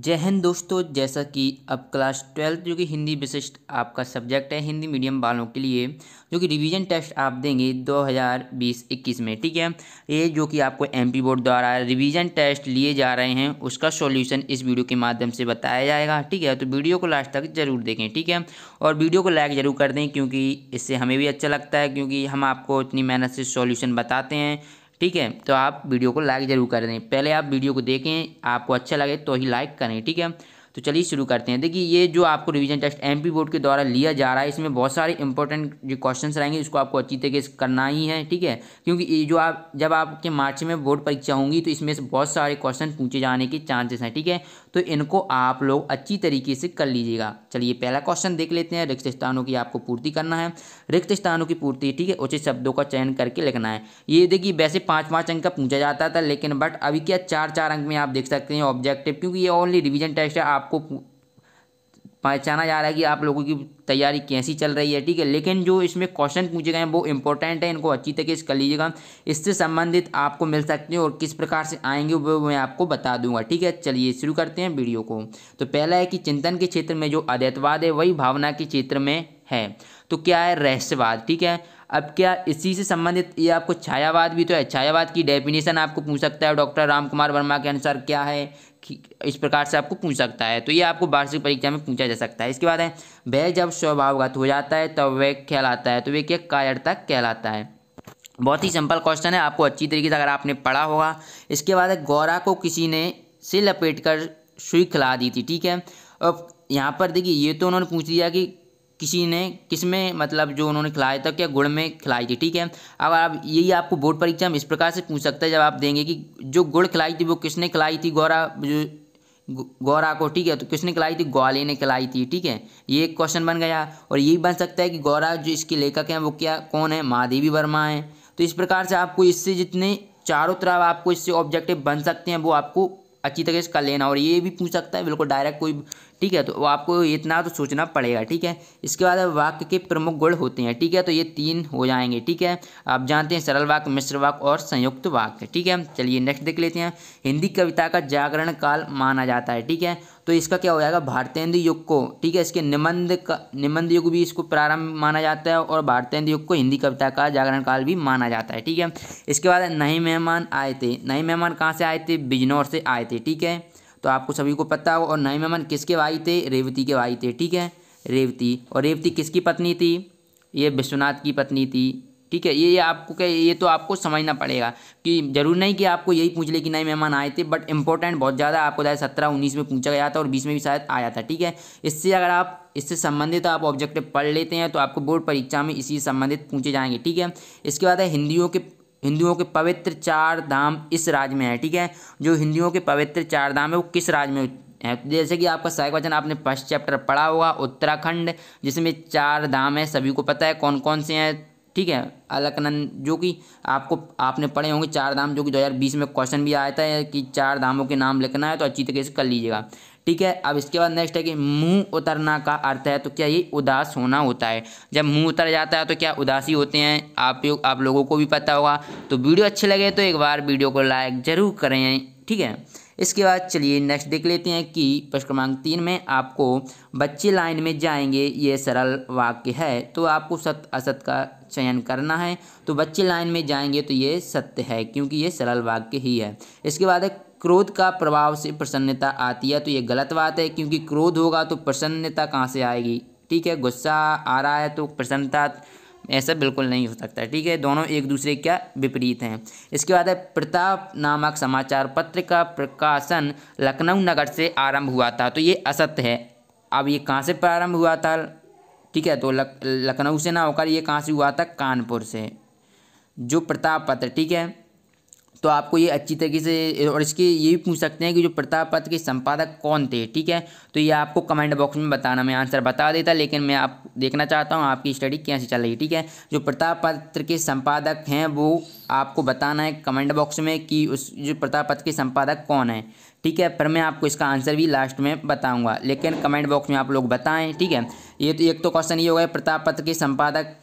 जय हिंद दोस्तों जैसा कि अब क्लास ट्वेल्थ जो कि हिंदी विशिष्ट आपका सब्जेक्ट है हिंदी मीडियम वालों के लिए जो कि रिवीजन टेस्ट आप देंगे 2020-21 में ठीक है ये जो कि आपको एमपी बोर्ड द्वारा रिवीजन टेस्ट लिए जा रहे हैं उसका सॉल्यूशन इस वीडियो के माध्यम से बताया जाएगा ठीक है तो वीडियो को लास्ट तक जरूर देखें ठीक है और वीडियो को लाइक ज़रूर कर दें क्योंकि इससे हमें भी अच्छा लगता है क्योंकि हम आपको इतनी मेहनत से सोल्यूशन बताते हैं ठीक है तो आप वीडियो को लाइक ज़रूर कर दें पहले आप वीडियो को देखें आपको अच्छा लगे तो ही लाइक करें ठीक है तो चलिए शुरू करते हैं देखिए ये जो आपको रिवीजन टेस्ट एमपी बोर्ड के द्वारा लिया जा रहा है इसमें बहुत सारे इंपॉर्टेंट जो क्वेश्चन रहेंगे इसको आपको अच्छी तरीके से करना ही है ठीक है क्योंकि ये जो आप जब आपके मार्च में बोर्ड परीक्षा होंगी तो इसमें से बहुत सारे क्वेश्चन पूछे जाने के चांसेस हैं ठीक है तो इनको आप लोग अच्छी तरीके से कर लीजिएगा चलिए पहला क्वेश्चन देख लेते हैं रिक्त स्थानों की आपको पूर्ति करना है रिक्त स्थानों की पूर्ति ठीक है उचित शब्दों का चयन करके लिखना है ये देखिए वैसे पाँच पाँच अंक का पूछा जाता था लेकिन बट अभी क्या चार चार अंक में आप देख सकते हैं ऑब्जेक्टिव क्योंकि ये ओनली रिविजन टेस्ट है आप आपको पहचाना जा रहा है कि आप लोगों की तैयारी कैसी चल रही है ठीक है लेकिन जो इसमें क्वेश्चन पूछे गए हैं वो इंपॉर्टेंट है इनको अच्छी तरीके से कर लीजिएगा इससे संबंधित आपको मिल सकते हैं और किस प्रकार से आएंगे वो मैं आपको बता दूंगा ठीक है चलिए शुरू करते हैं वीडियो को तो पहला है कि चिंतन के क्षेत्र में जो अद्वैतवाद है वही भावना के क्षेत्र में है तो क्या है रहस्यवाद ठीक है अब क्या इसी से संबंधित ये आपको छायावाद भी तो है छायावाद की डेफिनेशन आपको पूछ सकता है डॉक्टर राम कुमार वर्मा के अनुसार क्या है इस प्रकार से आपको पूछ सकता है तो ये आपको वार्षिक परीक्षा में पूछा जा सकता है इसके बाद है वह जब स्वभावगत हो जाता है तब वह कहलाता है तो वह क्या कायरता कहलाता है बहुत ही सिंपल क्वेश्चन है आपको अच्छी तरीके से अगर आपने पढ़ा होगा इसके बाद गौरा को किसी ने से लपेट कर सुई खिला दी थी ठीक है अब यहाँ पर देखिए ये तो उन्होंने पूछ लिया कि किसी ने किस में मतलब जो उन्होंने खिलाया था क्या गुड़ में खिलाई थी ठीक है अब आप यही आपको बोर्ड परीक्षा में इस प्रकार से पूछ सकते हैं जब आप देंगे कि जो गुड़ खिलाई थी वो किसने खिलाई थी गौरा जो गौरा को ठीक है तो किसने खिलाई थी ग्वाले ने खिलाई थी ठीक है ये एक क्वेश्चन बन गया और ये बन सकता है कि गौरा जो इसके लेखक हैं वो क्या कौन है महादेवी वर्मा है तो इस प्रकार से आपको इससे जितने चारों तरफ आपको इससे ऑब्जेक्टिव बन सकते हैं वो आपको अच्छी तरीके से कर लेना और ये भी पूछ सकता है बिल्कुल डायरेक्ट कोई ठीक है तो आपको इतना तो सोचना पड़ेगा ठीक है इसके बाद वाक्य के प्रमुख गुण होते हैं ठीक है तो ये तीन हो जाएंगे ठीक है आप जानते हैं सरल वाक्य मिश्र वाक्य और संयुक्त वाक्य ठीक है चलिए नेक्स्ट देख लेते हैं हिंदी कविता का जागरण काल माना जाता है ठीक है तो इसका क्या हो जाएगा भारतेंद्र युग को ठीक है इसके निबंध निबंध युग भी इसको प्रारंभ माना जाता है और भारतेंद्र युग को हिंदी कविता का जागरण काल भी माना जाता है ठीक है इसके बाद नए मेहमान आए थे नए मेहमान कहाँ से आए थे बिजनौर से आए थे ठीक है तो आपको सभी को पता हो और नए मेहमान किसके भाई थे रेवती के भाई थे ठीक है रेवती और रेवती किसकी पत्नी थी ये विश्वनाथ की पत्नी थी ठीक है ये आपको क्या ये तो आपको समझना पड़ेगा कि जरूर नहीं कि आपको यही पूछ ले कि नए मेहमान आए थे बट इंपॉर्टेंट बहुत ज़्यादा आपको शायद सत्रह उन्नीस में पूछा गया था और बीस में भी शायद आया था ठीक है इससे अगर आप इससे संबंधित आप ऑब्जेक्टिव पढ़ लेते हैं तो आपको बोर्ड परीक्षा में इसी संबंधित पूछे जाएंगे ठीक है इसके बाद है हिंदियों के हिंदुओं के पवित्र चार धाम इस राज्य में है ठीक है जो हिंदुओं के पवित्र चार धाम है वो किस राज्य में है जैसे कि आपका सहायक वचन आपने फर्स्ट चैप्टर पढ़ा होगा उत्तराखंड जिसमें चार धाम है सभी को पता है कौन कौन से हैं ठीक है अलकनंद जो कि आपको आपने पढ़े होंगे चार धाम जो कि 2020 में क्वेश्चन भी आया था कि चार धामों के नाम लिखना है तो अच्छी तरीके से कर लीजिएगा ठीक है अब इसके बाद नेक्स्ट है कि मुंह उतरना का अर्थ है तो क्या ये उदास होना होता है जब मुंह उतर जाता है तो क्या उदासी होते हैं आप आप लोगों को भी पता होगा तो वीडियो अच्छे लगे तो एक बार वीडियो को लाइक ज़रूर करें ठीक है इसके बाद चलिए नेक्स्ट देख लेते हैं कि प्रश्न क्रमांक तीन में आपको बच्चे लाइन में जाएंगे ये सरल वाक्य है तो आपको सत्य असत का चयन करना है तो बच्चे लाइन में जाएंगे तो ये सत्य है क्योंकि ये सरल वाक्य ही है इसके बाद क्रोध का प्रभाव से प्रसन्नता आती है तो ये गलत बात है क्योंकि क्रोध होगा तो प्रसन्नता कहाँ से आएगी ठीक है गुस्सा आ रहा है तो प्रसन्नता ऐसा बिल्कुल नहीं हो सकता ठीक है दोनों एक दूसरे क्या विपरीत हैं इसके बाद है प्रताप नामक समाचार पत्र का प्रकाशन लखनऊ नगर से आरंभ हुआ था तो ये असत्य है अब ये कहाँ से प्रारंभ हुआ था ठीक है तो लखनऊ से ना होकर ये कहाँ से हुआ था कानपुर से जो प्रताप पत्र ठीक है तो आपको ये अच्छी तरीके से और इसके ये भी पूछ सकते हैं कि जो प्रताप पत्र के संपादक कौन थे ठीक है तो ये आपको कमेंट बॉक्स में बताना मैं आंसर बता देता लेकिन मैं आप देखना चाहता हूँ आपकी स्टडी कैसे चल रही है ठीक है जो प्रताप पत्र के संपादक हैं वो आपको बताना है कमेंट बॉक्स में कि उस जो प्रताप पत्र के संपादक कौन है ठीक है पर मैं आपको इसका आंसर भी लास्ट में बताऊंगा लेकिन कमेंट बॉक्स में आप लोग बताएं ठीक है ये तो एक तो क्वेश्चन ये होगा प्रताप पत्र के संपादक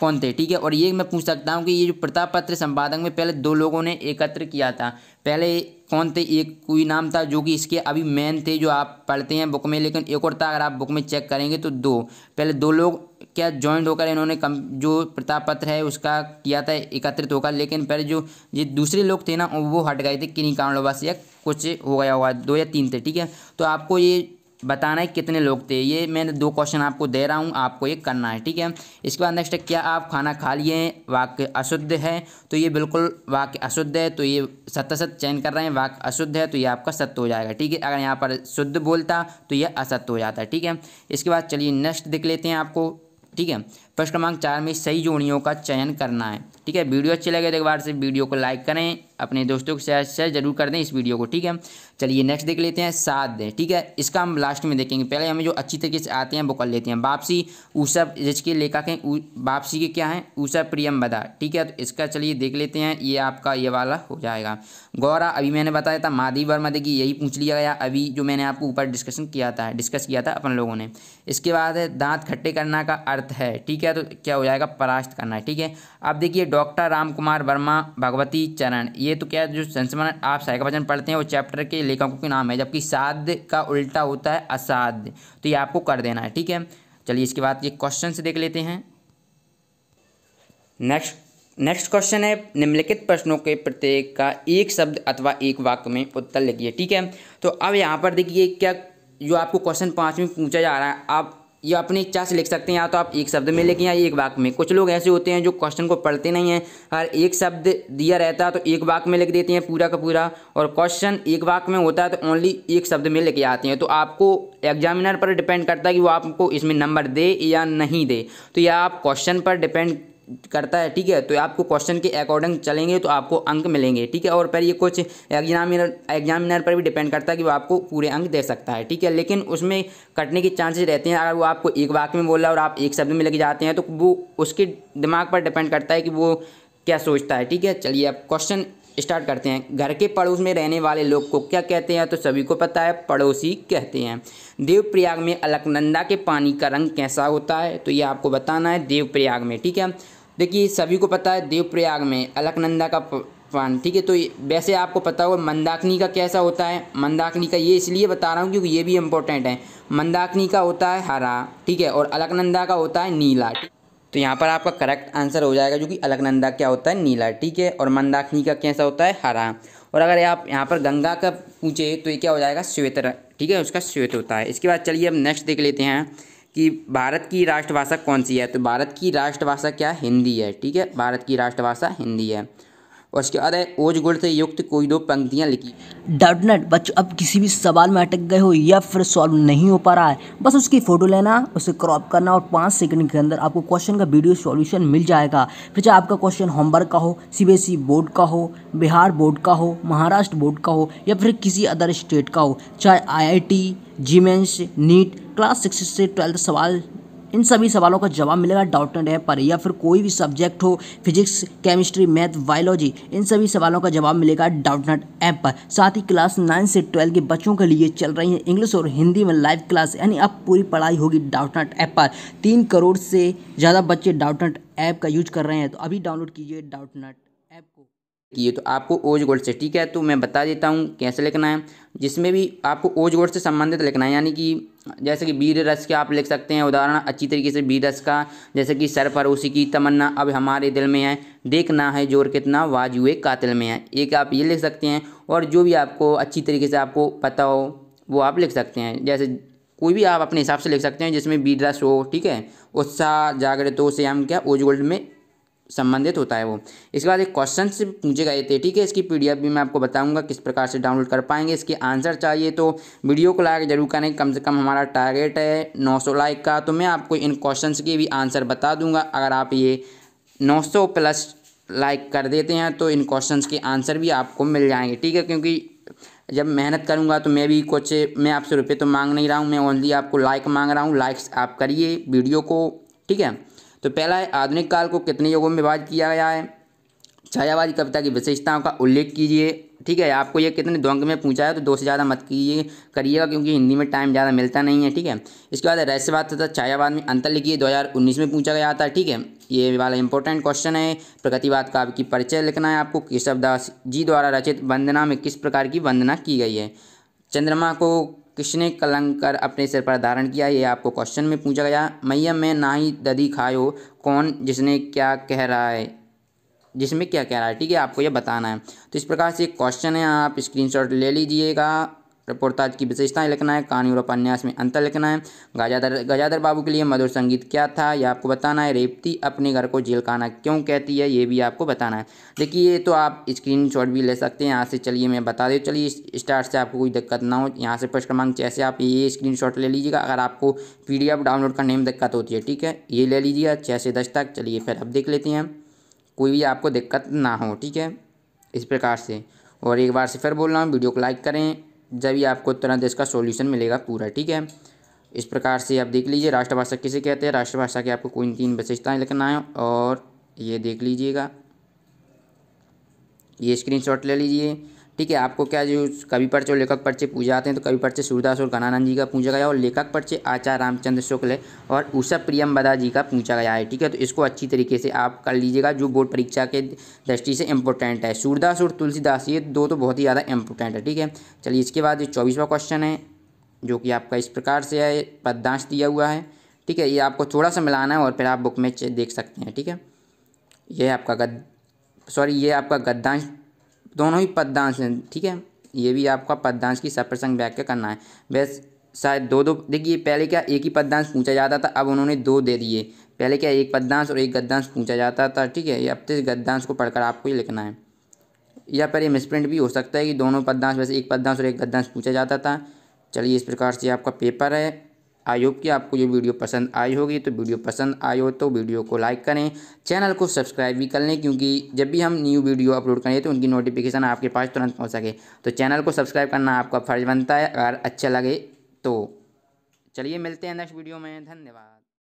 कौन थे ठीक है और ये मैं पूछ सकता हूँ कि ये जो प्रताप पत्र संपादक में पहले दो लोगों ने एकत्र किया था पहले कौन थे एक कोई नाम था जो कि इसके अभी मेन थे जो आप पढ़ते हैं बुक में लेकिन एक और था अगर आप बुक में चेक करेंगे तो दो पहले दो लोग क्या ज्वाइंट होकर इन्होंने कम जो प्रताप पत्र है उसका किया था एकत्रित होकर लेकिन पहले जो ये दूसरे लोग थे ना वो हट गए थे किन्हीं कारणों से या कुछ हो गया होगा दो या तीन थे ठीक है तो आपको ये बताना है कितने लोग थे ये मैंने दो क्वेश्चन आपको दे रहा हूँ आपको ये करना है ठीक है इसके बाद नेक्स्ट है क्या आप खाना खा लिए हैं वाक्य अशुद्ध है तो ये बिल्कुल वाक्य अशुद्ध है तो ये सत्य सत्य चयन कर रहे हैं वाक्य अशुद्ध है तो ये आपका सत्य हो जाएगा ठीक है अगर यहाँ पर शुद्ध बोलता तो ये असत्य हो जाता ठीक है इसके बाद चलिए नेक्स्ट देख लेते हैं आपको ठीक है प्रश्न क्रमांक चार में सही जोड़ियों का चयन करना है ठीक है वीडियो अच्छी लगे तो एक बार से वीडियो को लाइक करें अपने दोस्तों के साथ शेयर जरूर कर दें इस वीडियो को ठीक है चलिए नेक्स्ट देख लेते हैं सात दें ठीक है इसका हम लास्ट में देखेंगे पहले हमें जो अच्छी तरीके से आते हैं वो कर लेते हैं वापसी ऊषा जिसके लेखक हैं वापसी के क्या हैं ऊषा प्रियम बदा ठीक है तो इसका चलिए देख लेते हैं ये आपका ये वाला हो जाएगा गौरा अभी मैंने बताया था माधी वर्मा देखिए यही पूछ लिया गया अभी जो मैंने आपको ऊपर डिस्कशन किया था डिस्कस किया था अपन लोगों ने इसके बाद दांत खट्टे करना का अर्थ है ठीक है तो क्या हो जाएगा परास्त करना ठीक है अब देखिए डॉक्टर राम कुमार वर्मा भगवती चरण ये ये तो क्या जो संस्मरण आप सहायक वचन पढ़ते हैं वो चैप्टर के लेखकों के नाम है जबकि साध का उल्टा होता है असाध्य तो ये आपको कर देना है ठीक है चलिए इसके बाद ये क्वेश्चन से देख लेते हैं नेक्स्ट नेक्स्ट क्वेश्चन है निम्नलिखित प्रश्नों के प्रत्येक का एक शब्द अथवा एक वाक्य में उत्तर लिखिए ठीक है तो अब यहाँ पर देखिए क्या जो आपको क्वेश्चन पाँच में पूछा जा रहा है आप ये अपनी इच्छा से लिख सकते हैं या तो आप एक शब्द में लिखें या एक वाक्य में कुछ लोग ऐसे होते हैं जो क्वेश्चन को पढ़ते नहीं हैं हर एक शब्द दिया रहता है तो एक वाक्य में लिख देते हैं पूरा का पूरा और क्वेश्चन एक वाक्य में होता है तो ओनली एक शब्द में लेके आते हैं तो आपको एग्जामिनर पर डिपेंड करता है कि वो आपको इसमें नंबर दे या नहीं दे तो यह आप क्वेश्चन पर डिपेंड करता है ठीक है तो आपको क्वेश्चन के अकॉर्डिंग चलेंगे तो आपको अंक मिलेंगे ठीक है और पर ये कुछ एग्जामिनर एग्जामिनर पर भी डिपेंड करता है कि वो आपको पूरे अंक दे सकता है ठीक है लेकिन उसमें कटने के चांसेस रहते हैं अगर वो आपको एक वाक्य में बोला और आप एक शब्द में लेके जाते हैं तो वो उसके दिमाग पर डिपेंड करता है कि वो क्या सोचता है ठीक है चलिए अब क्वेश्चन स्टार्ट करते हैं घर के पड़ोस में रहने वाले लोग को क्या कहते हैं तो सभी को पता है पड़ोसी कहते हैं देवप्रयाग में अलकनंदा के पानी का रंग कैसा होता है तो ये आपको बताना है देवप्रयाग में ठीक है देखिए सभी को पता है देवप्रयाग में अलकनंदा का पान ठीक है तो वैसे आपको पता होगा मंदाकिनी का कैसा होता है मंदाकिनी का ये इसलिए बता रहा हूँ क्योंकि ये भी इम्पोर्टेंट है मंदाकिनी का होता है हरा ठीक है और अलकनंदा का होता है नीला ठीक तो यहाँ पर आपका करेक्ट आंसर हो जाएगा जो कि अलकनंदा क्या होता है नीला ठीक है और मंदाकिनी का कैसा होता है हरा और अगर आप यहाँ पर गंगा का पूछे तो ये क्या हो जाएगा श्वेत ठीक है उसका श्वेत होता है इसके बाद चलिए अब नेक्स्ट देख लेते हैं कि भारत की राष्ट्रभाषा कौन सी है तो भारत की राष्ट्रभाषा क्या हिंदी है ठीक है भारत की राष्ट्रभाषा हिंदी है और उसके बाद है ओज गुण से युक्त कोई दो पंक्तियाँ लिखी डाउट बच्चों अब किसी भी सवाल में अटक गए हो या फिर सॉल्व नहीं हो पा रहा है बस उसकी फ़ोटो लेना उसे क्रॉप करना और पाँच सेकंड के अंदर आपको क्वेश्चन का वीडियो सॉल्यूशन मिल जाएगा फिर चाहे आपका क्वेश्चन होमवर्क का हो सी बोर्ड का हो बिहार बोर्ड का हो महाराष्ट्र बोर्ड का हो या फिर किसी अदर स्टेट का हो चाहे आई जीमेंस नीट क्लास सिक्स से ट्वेल्थ सवाल इन सभी सवालों का जवाब मिलेगा डाउट एंड ऐप पर या फिर कोई भी सब्जेक्ट हो फिजिक्स केमिस्ट्री मैथ बायोलॉजी इन सभी सवालों का जवाब मिलेगा डाउट नट ऐप पर साथ ही क्लास नाइन से ट्वेल्व के बच्चों के लिए चल रही है इंग्लिश और हिंदी में लाइव क्लास यानी अब पूरी पढ़ाई होगी डाउट नट ऐप पर तीन करोड़ से ज़्यादा बच्चे डाउट नट ऐप का यूज कर रहे हैं तो अभी डाउनलोड कीजिए डाउट किए तो आपको ओज गोल्ड से ठीक है तो मैं बता देता हूँ कैसे लिखना है जिसमें भी आपको ओज गोल्ड से संबंधित लिखना है यानी कि जैसे कि वीर रस के आप लिख सकते हैं उदाहरण अच्छी तरीके से वीर रस का जैसे कि सर उसी की तमन्ना अब हमारे दिल में है देखना है जोर कितना वाजुए कातिल में है एक आप ये लिख सकते हैं और जो भी आपको अच्छी तरीके से आपको पता हो वो आप लिख सकते हैं जैसे कोई भी आप अपने हिसाब से लिख सकते हैं जिसमें वीर रस हो ठीक है उत्साह जागृत हो से हम क्या ओज गोल्ड में संबंधित होता है वो इसके बाद एक क्वेश्चन से पूछेगा ये थे ठीक है इसकी पीडीएफ भी मैं आपको बताऊंगा किस प्रकार से डाउनलोड कर पाएंगे इसके आंसर चाहिए तो वीडियो को लाइक जरूर करें कम से कम हमारा टारगेट है 900 लाइक का तो मैं आपको इन क्वेश्चंस के भी आंसर बता दूंगा अगर आप ये 900 प्लस लाइक कर देते हैं तो इन क्वेश्चंस के आंसर भी आपको मिल जाएंगे ठीक है क्योंकि जब मेहनत करूंगा तो मैं भी कुछ मैं आपसे रुपये तो मांग नहीं रहा हूँ मैं ओनली आपको लाइक मांग रहा हूँ लाइक्स आप करिए वीडियो को ठीक है तो पहला है आधुनिक काल को कितने युगों में विभाजित किया गया है छायावादी कविता की विशेषताओं का उल्लेख कीजिए ठीक है आपको ये कितने द्वंग में पूछा है तो दो से ज़्यादा मत कीजिए करिएगा क्योंकि हिंदी में टाइम ज़्यादा मिलता नहीं है ठीक है इसके बाद रहस्यवाद तथा छायावाद में अंतर लिखिए 2019 में पूछा गया था ठीक है ये वाला इंपॉर्टेंट क्वेश्चन है प्रगतिवाद का आपकी परिचय लिखना है आपको केशव दास जी द्वारा रचित वंदना में किस प्रकार की वंदना की गई है चंद्रमा को किसने कलंकर अपने सिर पर धारण किया ये आपको क्वेश्चन में पूछा गया मैया में ना ही दधी खायो कौन जिसने क्या कह रहा है जिसमें क्या कह रहा है ठीक है आपको ये बताना है तो इस प्रकार से क्वेश्चन है आप स्क्रीनशॉट ले लीजिएगा रिपोर्ताज की विशेषताएं लिखना है कहानी और उपन्यास में अंतर लिखना है गजाधर गजाधर बाबू के लिए मधुर संगीत क्या था यह आपको बताना है रेपती अपने घर को जेल खाना क्यों कहती है ये भी आपको बताना है देखिए ये तो आप स्क्रीन भी ले सकते हैं यहाँ से चलिए मैं बता दें चलिए स्टार्ट से आपको कोई दिक्कत ना हो यहाँ से फर्स्ट क्रमांक जैसे आप ये स्क्रीन ले लीजिएगा अगर आपको पी डाउनलोड करने में दिक्कत होती है ठीक है ये ले लीजिएगा छः से दस तक चलिए फिर आप देख लेते हैं कोई भी आपको दिक्कत ना हो ठीक है इस प्रकार से और एक बार से फिर बोल रहा हूँ वीडियो को लाइक करें जब ही आपको तुरंत इसका सोल्यूशन मिलेगा पूरा ठीक है इस प्रकार से आप देख लीजिए राष्ट्रभाषा किसे कहते हैं राष्ट्रभाषा की आपको कोई तीन विशेषताएँ लिखना है और ये देख लीजिएगा ये स्क्रीनशॉट ले लीजिए ठीक है आपको क्या जो कवि पर्चे और लेखक पर्चे पूजा आते हैं तो कवि पर्चे सूरदास और घनानंद जी का पूछा गया और लेखक पर्चे आचार्य रामचंद्र शुक्ल और उषा बदा जी का पूछा गया है ठीक है तो इसको अच्छी तरीके से आप कर लीजिएगा जो बोर्ड परीक्षा के दृष्टि से इंपॉर्टेंट है सूरदास और तुलसीदास ये दो तो बहुत ही ज़्यादा इंपॉर्टेंट है ठीक है चलिए इसके बाद ये चौबीसवा क्वेश्चन है जो कि आपका इस प्रकार से है पदांश दिया हुआ है ठीक है ये आपको थोड़ा सा मिलाना है और फिर आप बुक में देख सकते हैं ठीक है ये आपका गद सॉरी ये आपका गद्दांश दोनों ही पद्यांश हैं ठीक है ये भी आपका पद्यांश की सप्रसंग व्याख्या करना है वैसे शायद दो दो देखिए पहले क्या एक ही पद्यांश पूछा जाता था अब उन्होंने दो दे दिए पहले क्या एक पद्यांश और एक गद्यांश पूछा जाता था ठीक है ये अब तो गद्यांश को पढ़कर आपको ये लिखना है या पर ये मिसप्रिंट भी हो सकता है कि दोनों पद्यांश वैसे एक पद्यांश और एक गद्यांश पूछा जाता था चलिए इस प्रकार से आपका पेपर है आई होप कि आपको ये वीडियो पसंद आई होगी तो वीडियो पसंद आई हो तो वीडियो को लाइक करें चैनल को सब्सक्राइब भी कर लें क्योंकि जब भी हम न्यू वीडियो अपलोड करें तो उनकी नोटिफिकेशन आपके पास तुरंत पहुंच सके तो चैनल को सब्सक्राइब करना आपका फर्ज बनता है अगर अच्छा लगे तो चलिए मिलते हैं नेक्स्ट वीडियो में धन्यवाद